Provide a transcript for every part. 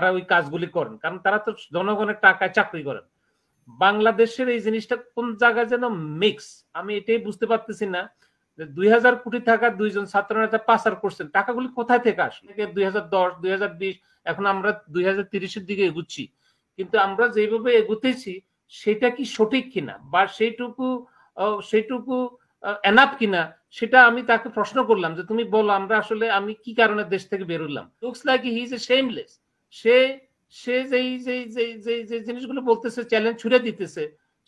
তারা ওই কাজগুলি করেন কারণ তারা তো জনগণের টাকায় চাকরি করেন বাংলাদেশের এই জিনিসটা কোন জায়গায় যেন মিক্স আমি এটাই বুঝতে পারতেছি না দুই হাজার কোটি টাকা দুইজন ছাত্র নেতা পাচার করছেন টাকাগুলি কোথায় থেকে আসে দুই হাজার দশ দুই এখন আমরা দুই হাজার তিরিশের দিকে এগুচ্ছি কিন্তু আমরা যেভাবে এগুতেছি সেটা কি সঠিক কিনা বা সেইটুকু সেইটুকু এনাপ কিনা সেটা আমি তাকে প্রশ্ন করলাম যে তুমি বলো আমরা আসলে আমি কি কারণে দেশ থেকে বেরোলাম looks like he is a shameless সে সে যেই যেই যে জিনিসগুলো বলতেছে চ্যালেঞ্জ ছুড়ে দিতেছে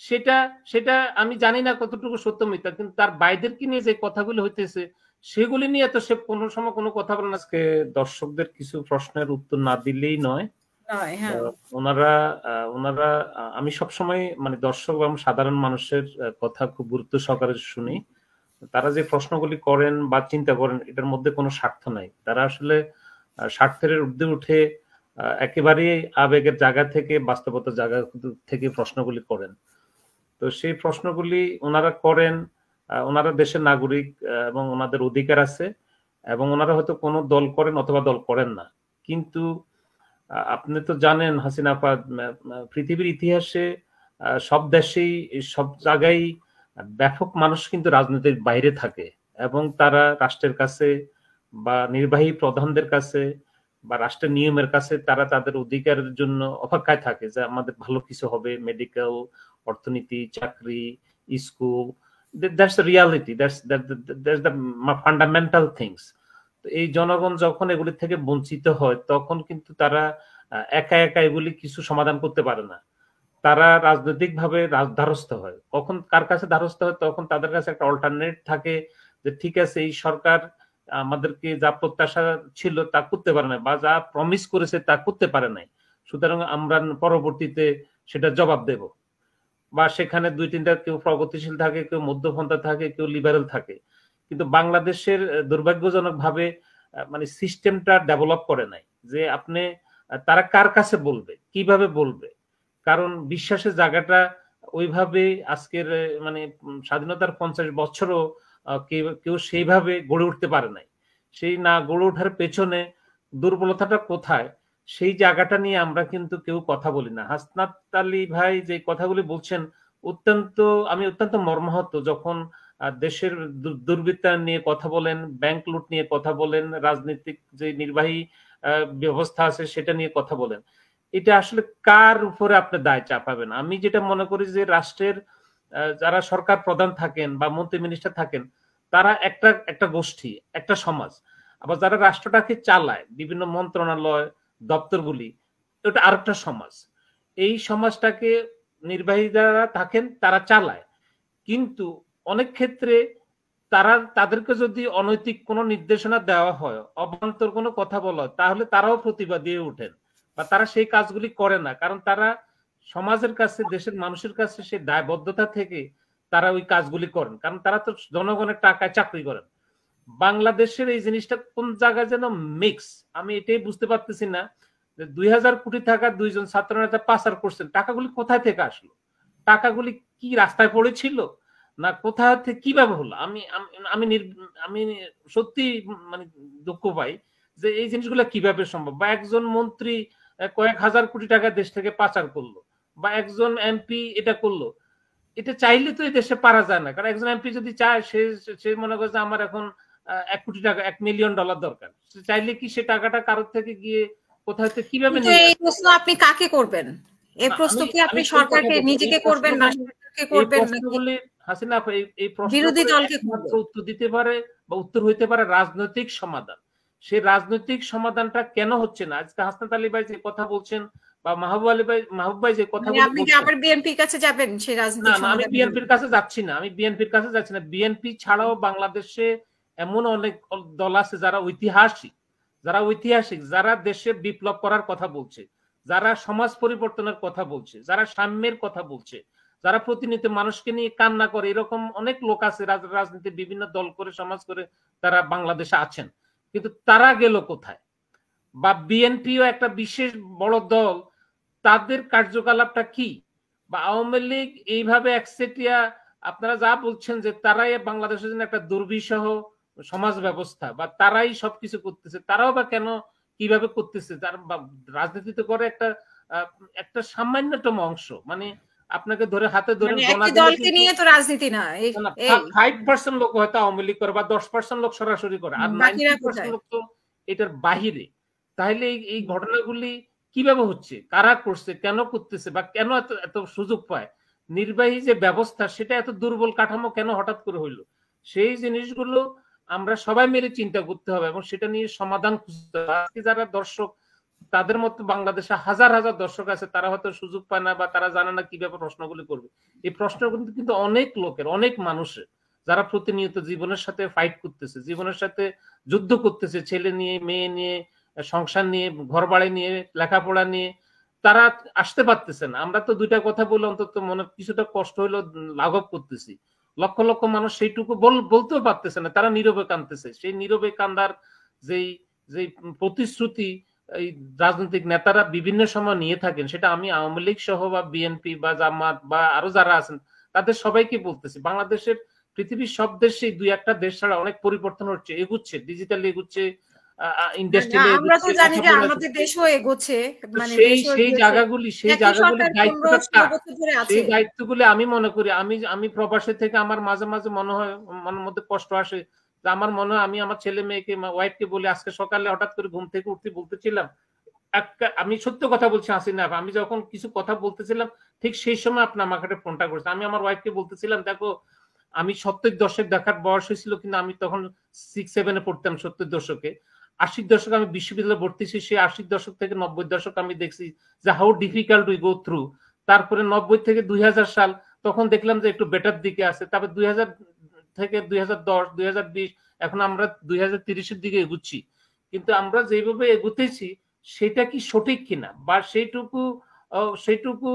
সেটা সেটা আমি জানি না কতটুকু সত্য মিথ্যা কিন্তু তার কি নিয়ে যে কথাগুলো হইতেছে সেগুলি নিয়ে তো সে কোনো সময় কোনো কথা বলে না আজকে দর্শকদের কিছু প্রশ্নের উত্তর না দিলেই নয় হ্যাঁ। ওনারা ওনারা আমি সবসময় মানে দর্শক এবং সাধারণ মানুষের কথা খুব গুরুত্ব সহকারে শুনি তারা যে প্রশ্নগুলি করেন বা চিন্তা করেন এটার মধ্যে কোনো স্বার্থ নাই তারা আসলে স্বার্থের ঊর্ধ্বে উঠে একেবারে আবেগের জায়গা থেকে বাস্তবতার জায়গা থেকে প্রশ্নগুলি করেন তো সেই প্রশ্নগুলি ওনারা করেন ওনারা দেশের নাগরিক এবং ওনাদের অধিকার আছে এবং ওনারা হয়তো কোনো দল করেন অথবা দল করেন না কিন্তু আপনি তো জানেন হাসিনাফা পৃথিবীর ইতিহাসে সব দেশেই সব জায়গায় ব্যাপক মানুষ কিন্তু রাজনীতির বাইরে থাকে এবং তারা রাষ্ট্রের কাছে বা নির্বাহী প্রধানদের কাছে বা রাষ্ট্রের নিয়মের কাছে তারা তাদের অধিকারের জন্য অপেক্ষায় থাকে যে আমাদের ভালো কিছু হবে মেডিকেল অর্থনীতি চাকরি school that's reality that's that's the fundamental things তো এই জনগণ যখন এগুলি থেকে বঞ্চিত হয় তখন কিন্তু তারা একা একা এগুলি কিছু সমাধান করতে পারে না তারা রাজনৈতিকভাবে ধারস্থ হয় কখন কার কাছে ধারস্থ হয় তখন তাদের কাছে একটা অল্টারনেট থাকে যে ঠিক আছে এই সরকার আহ আমাদেরকে যা প্রত্যাশা ছিল তা করতে পারে না বা যা প্রমিস করেছে তা করতে পারে নাই সুতরাং আমরা পরবর্তীতে সেটা জবাব দেব বা সেখানে দুই তিনটা কেউ প্রগতিশীল থাকে কেউ মধ্যপন্থা থাকে কেউ লিবারেল থাকে কিন্তু বাংলাদেশের দুর্ভাগ্যজনক ভাবে মানে সিস্টেমটা ডেভেলপ করে নাই যে আপনি তারা কার কাছে বলবে কিভাবে বলবে কারণ বিশ্বাসের জায়গাটা ওইভাবে আজকের মানে স্বাধীনতার পঞ্চাশ বছরও কেউ সেইভাবে গড়ে উঠতে পারে নাই সেই না গড়ে ওঠার পেছনে দুর্বলতাটা কোথায় সেই জায়গাটা নিয়ে আমরা কিন্তু কেউ কথা বলি না হাসনাত আলী ভাই যে কথাগুলি বলছেন অত্যন্ত আমি অত্যন্ত মর্মাহত যখন দেশের দুর্বৃত্তায়ন নিয়ে কথা বলেন ব্যাংক লুট নিয়ে কথা বলেন রাজনৈতিক যে নির্বাহী ব্যবস্থা আছে সেটা নিয়ে কথা বলেন এটা আসলে কার উপরে আপনি দায় চাপাবেন আমি যেটা মনে করি যে রাষ্ট্রের যারা সরকার প্রধান থাকেন বা মন্ত্রী মিনিস্টার থাকেন তারা একটা একটা গোষ্ঠী একটা সমাজ আবার যারা রাষ্ট্রটাকে চালায় বিভিন্ন মন্ত্রণালয় দপ্তরগুলি ওটা আরেকটা সমাজ এই সমাজটাকে নির্বাহী যারা থাকেন তারা চালায় কিন্তু অনেক ক্ষেত্রে তারা তাদেরকে যদি অনৈতিক কোনো নির্দেশনা দেওয়া হয় অবান্তর কোনো কথা বলা হয় তাহলে তারাও প্রতিবাদ দিয়ে ওঠেন বা তারা সেই কাজগুলি করে না কারণ তারা সমাজের কাছে দেশের মানুষের কাছে সেই দায়বদ্ধতা থেকে তারা ওই কাজগুলি করেন কারণ তারা তো জনগণের টাকায় চাকরি করেন বাংলাদেশের এই জিনিসটা কোন জায়গায় যেন মিক্স আমি এটাই বুঝতে পারতেছি না যে দুই হাজার কোটি টাকা দুইজন ছাত্র নেতা পাচার করছেন টাকাগুলি কোথায় থেকে আসলো টাকাগুলি কি রাস্তায় পড়েছিল না কোথায় থেকে কিভাবে হলো আমি আমি আমি সত্যি মানে দুঃখ পাই যে এই জিনিসগুলো কিভাবে সম্ভব বা একজন মন্ত্রী কয়েক হাজার কোটি টাকা দেশ থেকে পাচার করলো বা একজন এমপি এটা করলো এটা চাইলে তো এই দেশে পারা যায় না কারণ একজন এমপি যদি চায় সে সে মনে করে যে আমার এখন এক কোটি টাকা এক মিলিয়ন ডলার দরকার চাইলে কি সে টাকাটা কারোর থেকে গিয়ে কোথাও থেকে কিভাবে প্রশ্ন আপনি কাকে করবেন এই প্রশ্ন কি আপনি সরকারকে নিজেকে করবেন উত্তর পারে রাজনৈতিক সমাধান সেই রাজনৈতিক সমাধানটা কেন হচ্ছে না আজকে হাসনাত আলী ভাই যে কথা বলছেন বা মাহবুব ভাই মাহবুব ভাই যে কথা মানে আপনি কি আবার বিএনপির কাছে যাবেন সেই রাজনীতি আমি বিএনপির কাছে যাচ্ছি না আমি বিএনপির কাছে যাচ্ছি না বিএনপি ছাড়াও বাংলাদেশে এমন অনেক দল আছে যারা ঐতিহাসিক যারা ঐতিহাসিক যারা দেশে বিপ্লব করার কথা বলছে যারা সমাজ পরিবর্তনের কথা বলছে যারা সাম্যের কথা বলছে যারা প্রতিনিয়ত মানুষকে নিয়ে কান্না করে এরকম অনেক লোক আছে রাজনীতির বিভিন্ন দল করে সমাজ করে তারা বাংলাদেশে আছেন কিন্তু তারা গেল কোথায় বা বিএনপিও একটা বিশেষ বড় দল তাদের কার্যকলাপটা কি বা আওয়ামী লীগ এইভাবে একসেটিয়া আপনারা যা বলছেন যে তারাই বাংলাদেশের জন্য একটা দুর্বিষহ সমাজ ব্যবস্থা বা তারাই সবকিছু করতেছে তারাও বা কেন কিভাবে করতেছে তার রাজনীতি তো করে একটা একটা সামান্যতম অংশ মানে আপনাকে ধরে হাতে ধরে মানে দলকে নিয়ে তো রাজনীতি না ফাইভ পার্সেন্ট লোক হয়তো আওয়ামী লীগ করে বা দশ পার্সেন্ট লোক সরাসরি করে আর নাইনটি পার্সেন্ট লোক তো এটার বাহিরে তাহলে এই ঘটনাগুলি কিভাবে হচ্ছে কারা করছে কেন করতেছে বা কেন এত এত সুযোগ পায় নির্বাহী যে ব্যবস্থা সেটা এত দুর্বল কাঠামো কেন হঠাৎ করে হইলো সেই জিনিসগুলো আমরা সবাই মিলে চিন্তা করতে হবে এবং সেটা নিয়ে সমাধান খুঁজতে হবে আজকে যারা দর্শক তাদের মতো বাংলাদেশে হাজার হাজার দর্শক আছে তারা হয়তো সুযোগ পায় না বা তারা জানে না কিভাবে প্রশ্নগুলি করবে এই প্রশ্ন কিন্তু অনেক লোকের অনেক মানুষের যারা প্রতিনিয়ত জীবনের সাথে ফাইট করতেছে জীবনের সাথে যুদ্ধ করতেছে ছেলে নিয়ে মেয়ে নিয়ে সংসার নিয়ে ঘর বাড়ি নিয়ে লেখাপড়া নিয়ে তারা আসতে পারতেছে না আমরা তো দুইটা কথা বলে অন্তত মনে কিছুটা কষ্ট হলো লাঘব করতেছি লক্ষ লক্ষ মানুষ সেইটুকু বলতেও পারতেছে না তারা নীরবে কান্দতেছে সেই নীরবে কান্দার যেই যে প্রতিশ্রুতি এই রাজনৈতিক নেতারা বিভিন্ন সময় নিয়ে থাকেন সেটা আমি আওয়ামী লীগ সহ বা বিএনপি বা জামাত বা আরো যারা আছেন তাদের সবাইকে বলতেছি বাংলাদেশের পৃথিবীর সব দেশে দুই একটা দেশ ছাড়া অনেক পরিবর্তন হচ্ছে এগুচ্ছে ডিজিটালি এগুচ্ছে মানে আমরা তো জানি যে আমাদের দেশও এগোচ্ছে মানে সেই সেই জায়গাগুলি সেই জায়গাগুলি সেই দায়িত্বগুলি আমি মনে করি আমি আমি প্রবাসী থেকে আমার মাঝে মাঝে মনে হয় মনের মধ্যে কষ্ট আসে আমার মনে হয় আমি আমার ছেলে মেয়েকে ওয়াইফকে বলি আজকে সকালে হঠাৎ করে ঘুম থেকে উঠতে বলতেছিলাম আমি সত্য কথা বলছি না আমি যখন কিছু কথা বলতেছিলাম ঠিক সেই সময় আপনি আমাকে একটা ফোনটা করেছেন আমি আমার ওয়াইফকে বলতেছিলাম দেখো আমি সত্তর দশক দেখার বয়স হয়েছিল কিন্তু আমি তখন সিক্স সেভেনে পড়তাম সত্তর দশকে আশির দশক আমি বিশ্ববিদ্যালয়ে ভর্তি সেই আশির দশক থেকে নব্বই দশক আমি দেখছি যে how difficult we go through তারপরে নব্বই থেকে দুই সাল তখন দেখলাম যে একটু বেটার দিকে আছে তারপর দুই থেকে দুই হাজার দশ দুই হাজার বিশ এখন আমরা দুই হাজার তিরিশের দিকে এগুচ্ছি কিন্তু আমরা যেভাবে এগুতেছি সেটা কি সঠিক কিনা বা সেইটুকু সেইটুকু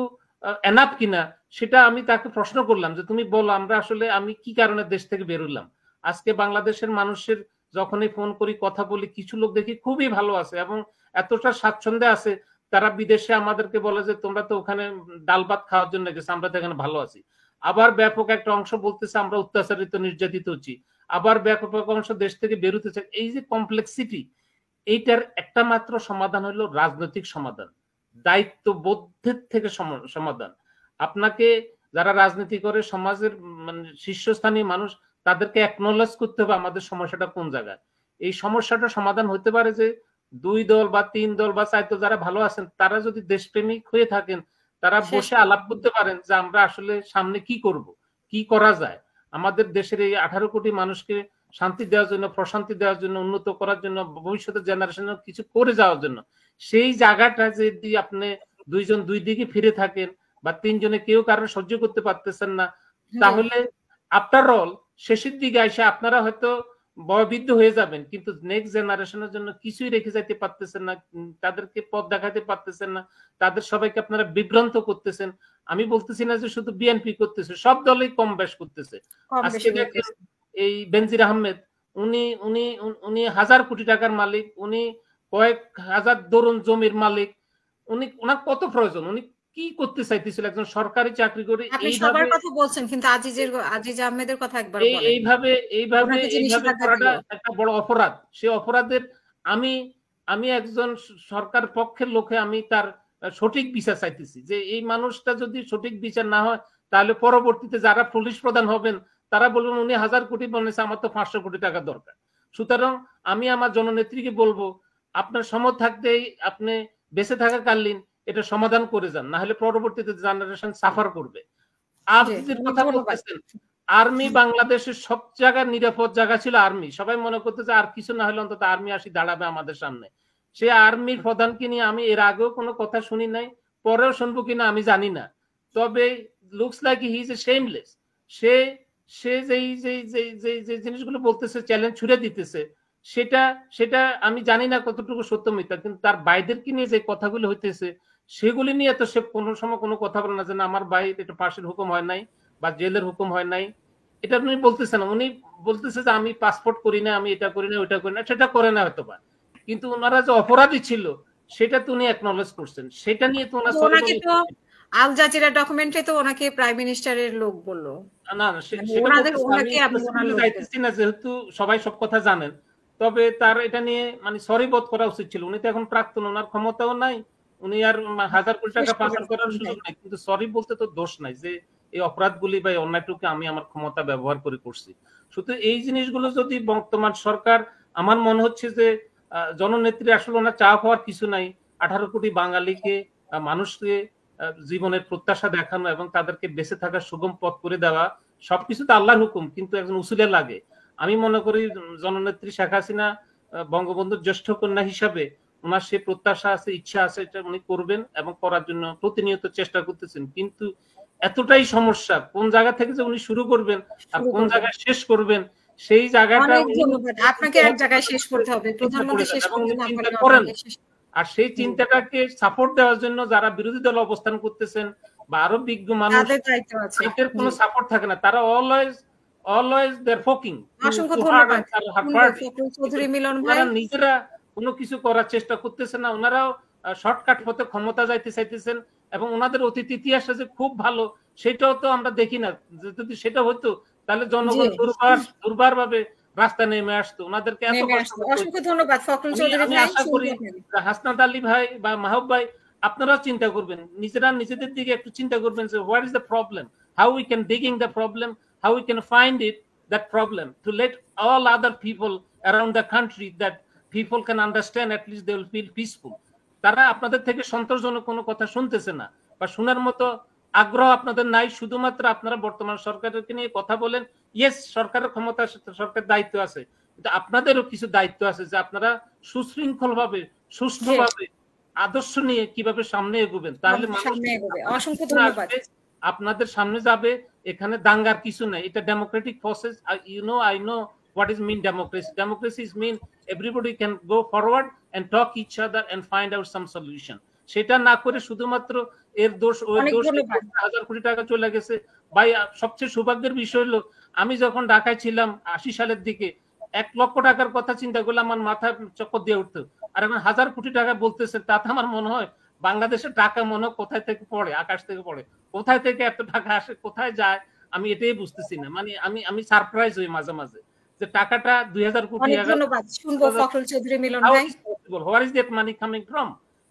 এনাপ কিনা সেটা আমি তাকে প্রশ্ন করলাম যে তুমি বলো আমরা আসলে আমি কি কারণে দেশ থেকে বেরোলাম আজকে বাংলাদেশের মানুষের যখনই ফোন করি কথা বলি কিছু লোক দেখি খুবই ভালো আছে এবং এতটা স্বাচ্ছন্দ্যে আছে তারা বিদেশে আমাদেরকে বলে যে তোমরা তো ওখানে ডাল ভাত খাওয়ার জন্য গেছে আমরা তো এখানে ভালো আছি আবার ব্যাপক একটা অংশ বলতেছে আমরা অত্যাচারিত নির্যাতিত হচ্ছি আবার ব্যাপক অংশ দেশ থেকে বেরোতে চাই এই যে কমপ্লেক্সিটি এইটার একটা মাত্র সমাধান হলো রাজনৈতিক সমাধান দায়িত্ববোধের থেকে সমাধান আপনাকে যারা রাজনীতি করে সমাজের মানে শীর্ষস্থানীয় মানুষ তাদেরকে একনোলেজ করতে হবে আমাদের সমস্যাটা কোন জায়গায় এই সমস্যাটা সমাধান হতে পারে যে দুই দল বা তিন দল বা চার দল যারা ভালো আছেন তারা যদি দেশপ্রেমিক হয়ে থাকেন তারা বসে আলাপ করতে পারেন যে আমরা আসলে সামনে কি করব কি করা যায় আমাদের দেশের এই আঠারো কোটি মানুষকে শান্তি দেওয়ার জন্য প্রশান্তি দেওয়ার জন্য উন্নত করার জন্য ভবিষ্যতের জেনারেশন কিছু করে যাওয়ার জন্য সেই জায়গাটা যদি আপনি দুইজন দুই দিকে ফিরে থাকেন বা তিনজনে কেউ কারণ সহ্য করতে পারতেছেন না হ্যাঁ। তাহলে আফটার অল শেষের দিকে এসে আপনারা হয়তো বয়বৃদ্ধ হয়ে যাবেন কিন্তু নেক্সট জেনারেশনের জন্য কিছুই রেখে যাইতে পারতেছেন না তাদেরকে পথ দেখাতে পারতেছেন না তাদের সবাইকে আপনারা বিভ্রান্ত করতেছেন আমি বলতেছি না যে শুধু বিএনপি করতেছে সব দলই কম বেশ করতেছে এই বেনজির আহমেদ উনি উনি উনি হাজার কোটি টাকার মালিক উনি কয়েক হাজার দরুন জমির মালিক উনি ওনার কত প্রয়োজন উনি কি করতে চাইতেছিল একজন সরকারি চাকরি করে আপনি সবার কথা বলছেন কিন্তু আজিজের আজিজ আহমেদের কথা একবার বলেন এইভাবে এইভাবে এইভাবে করাটা একটা বড় অপরাধ সে অপরাধের আমি আমি একজন সরকার পক্ষের লোকে আমি তার সঠিক বিচার চাইতেছি যে এই মানুষটা যদি সঠিক বিচার না হয় তাহলে পরবর্তীতে যারা পুলিশ প্রধান হবেন তারা বলবেন উনি হাজার কোটি বলেছে আমার তো পাঁচশো কোটি টাকা দরকার সুতরাং আমি আমার জননেত্রীকে বলবো আপনার সমত থাকতেই আপনি বেঁচে থাকা কালীন এটা সমাধান করে যান না হলে পরবর্তীতে জেনারেশন সাফার করবে আফজির কথা বলতেছেন আর্মি বাংলাদেশের সব জায়গায় নিরাপদ জায়গা ছিল আর্মি সবাই মনে করতে যে আর কিছু না হলে অন্তত আর্মি আসি দাঁড়াবে আমাদের সামনে সে আর্মির প্রধানকে নিয়ে আমি এর আগেও কোনো কথা শুনি নাই পরেও শুনবো কিনা আমি জানি না তবে looks like he is a shameless সে সে যেই যেই যেই যে জিনিসগুলো বলতেছে চ্যালেঞ্জ ছুড়ে দিতেছে সেটা সেটা আমি জানি না কতটুকু সত্য মিথ্যা কিন্তু তার বাইদেরকে নিয়ে যে কথাগুলো হইতেছে সেগুলি নিয়ে তো সে কোনো সময় কোনো কথা বলে না যে আমার ভাই এটা পাশের হুকুম হয় নাই বা জেলের হুকুম হয় নাই এটা উনি বলতেছে না উনি বলতেছে যে আমি পাসপোর্ট করি না আমি এটা করি না ওইটা করি না সেটা করে না হয়তো বা কিন্তু ওনারা যে অপরাধী ছিল সেটা তো উনি অ্যাকনলেজ করছেন সেটা নিয়ে তো ওনার তো আল জাজিরা ডকুমেন্টে তো ওনাকে প্রাইম মিনিস্টারের লোক বললো না না মানে না যেহেতু সবাই সব কথা জানেন তবে তার এটা নিয়ে মানে সরি বোধ করা উচিত ছিল উনি তো এখন প্রাক্তন ওনার ক্ষমতাও নাই উনি আর হ্যাঁ, হাজার কোটি টাকা পাচার করার সুযোগ নাই কিন্তু সরি বলতে তো দোষ নাই যে এই অপরাধগুলি বা আমি আমার ক্ষমতা ব্যবহার করে করছি শুধু এই জিনিসগুলো যদি বর্তমান সরকার আমার মনে হচ্ছে যে জননেত্রী আসলে চাপ হওয়ার কিছু নাই আঠারো কোটি বাঙালিকে মানুষকে জীবনের প্রত্যাশা দেখানো এবং তাদেরকে বেঁচে থাকার সুগম পথ করে দেওয়া সবকিছু তো আল্লাহর হুকুম কিন্তু একজন উসুলে লাগে আমি মনে করি জননেত্রী শেখ হাসিনা বঙ্গবন্ধুর জ্যেষ্ঠ কন্যা হিসাবে ওনার সে প্রত্যাশা আছে ইচ্ছা আছে এটা উনি করবেন এবং করার জন্য প্রতিনিয়ত চেষ্টা করতেছেন কিন্তু এতটাই সমস্যা কোন জায়গা থেকে যে উনি শুরু করবেন আর কোন জায়গায় শেষ করবেন সেই জায়গাটা আপনাকে এক জায়গায় শেষ করতে হবে প্রধানমন্ত্রী শেষ করতে না করেন আর সেই চিন্তাটাকে সাপোর্ট দেওয়ার জন্য যারা বিরোধী দল অবস্থান করতেছেন বা আরো বিজ্ঞ মানুষ এদের কোনো সাপোর্ট থাকে না তারা অলওয়েজ অলওয়েজ দেয়ার ফোকিং অসংখ্য ধন্যবাদ নিজেরা কোনো কিছু করার চেষ্টা করতেছে না ওনারাও শর্টকাট হতে ক্ষমতা যাইতে চাইতেছেন এবং ওনাদের অতীত ইতিহাসটা যে খুব ভালো সেটাও তো আমরা দেখি না যদি সেটা হতো তাহলে জনগণ দুর্বার দুর্বার ভাবে রাস্তা নেমে আসতো ওনাদেরকে এত অসংখ্য ধন্যবাদ ফখরুল চৌধুরী আশা করি হাসনাত আলী ভাই বা মাহব ভাই আপনারাও চিন্তা করবেন নিজেরা নিজেদের দিকে একটু চিন্তা করবেন যে what is the problem how we can digging the problem how we can find it that problem to let all other people around the country that people can understand at least they will feel peaceful তারা আপনাদের থেকে সন্তোষজনক কোনো কথা শুনতেছে না বা শোনার মতো আগ্রহ আপনাদের নাই শুধুমাত্র আপনারা বর্তমান সরকারকে নিয়ে কথা বলেন ইয়েস সরকারের ক্ষমতা আছে সরকার দায়িত্ব আছে কিন্তু আপনাদেরও কিছু দায়িত্ব আছে যে আপনারা সুশৃঙ্খলভাবে ভাবে সুষ্ঠুভাবে আদর্শ নিয়ে কিভাবে সামনে এগোবেন তাহলে আপনাদের সামনে যাবে এখানে দাঙ্গার কিছু নাই এটা democratic process you know I know what is mean democracy democracy is mean everybody can go forward and talk each other and find out some solution সেটা না করে শুধুমাত্র এর দোষ ওই দোষ হাজার কোটি টাকা চলে গেছে ভাই সবচেয়ে সৌভাগ্যের বিষয় হলো আমি যখন ঢাকায় ছিলাম আশি সালের দিকে এক লক্ষ টাকার কথা চিন্তা করলে আমার মাথা চক্কর দিয়ে উঠতো আর এখন হাজার কোটি টাকা বলতেছে তাতে আমার মনে হয় বাংলাদেশের টাকা মনে কোথায় থেকে পড়ে আকাশ থেকে পড়ে কোথায় থেকে এত টাকা আসে কোথায় যায় আমি এটাই বুঝতেছি না মানে আমি আমি সারপ্রাইজ হই মাঝে মাঝে যে টাকাটা দুই হাজার কোটি মানি কামিং ফ্রম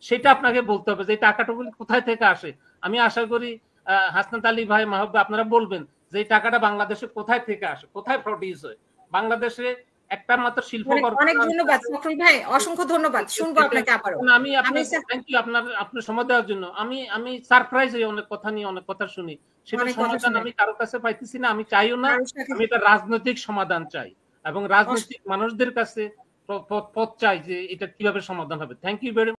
সেটা আপনাকে বলতে হবে যে টাকাটাগুলি কোথায় থেকে আসে আমি আশা করি হাসনাত আলী ভাই মাহবুব আপনারা বলবেন যে এই টাকাটা বাংলাদেশে কোথায় থেকে আসে কোথায় প্রডিউস হয় বাংলাদেশে একটা মাত্র শিল্প অনেক ধন্যবাদ ভাই অসংখ্য ধন্যবাদ শুনবো আপনাকে আবারও আমি থ্যাংক ইউ আপনার আপনার সময় দেওয়ার জন্য আমি আমি সারপ্রাইজ হই অনেক কথা নিয়ে অনেক কথা শুনি সেটা সমাধান আমি কারো কাছে পাইতেছি না আমি চাইও না আমি এটা রাজনৈতিক সমাধান চাই এবং রাজনৈতিক মানুষদের কাছে পথ চাই যে এটা কিভাবে সমাধান হবে থ্যাংক ইউ ভেরি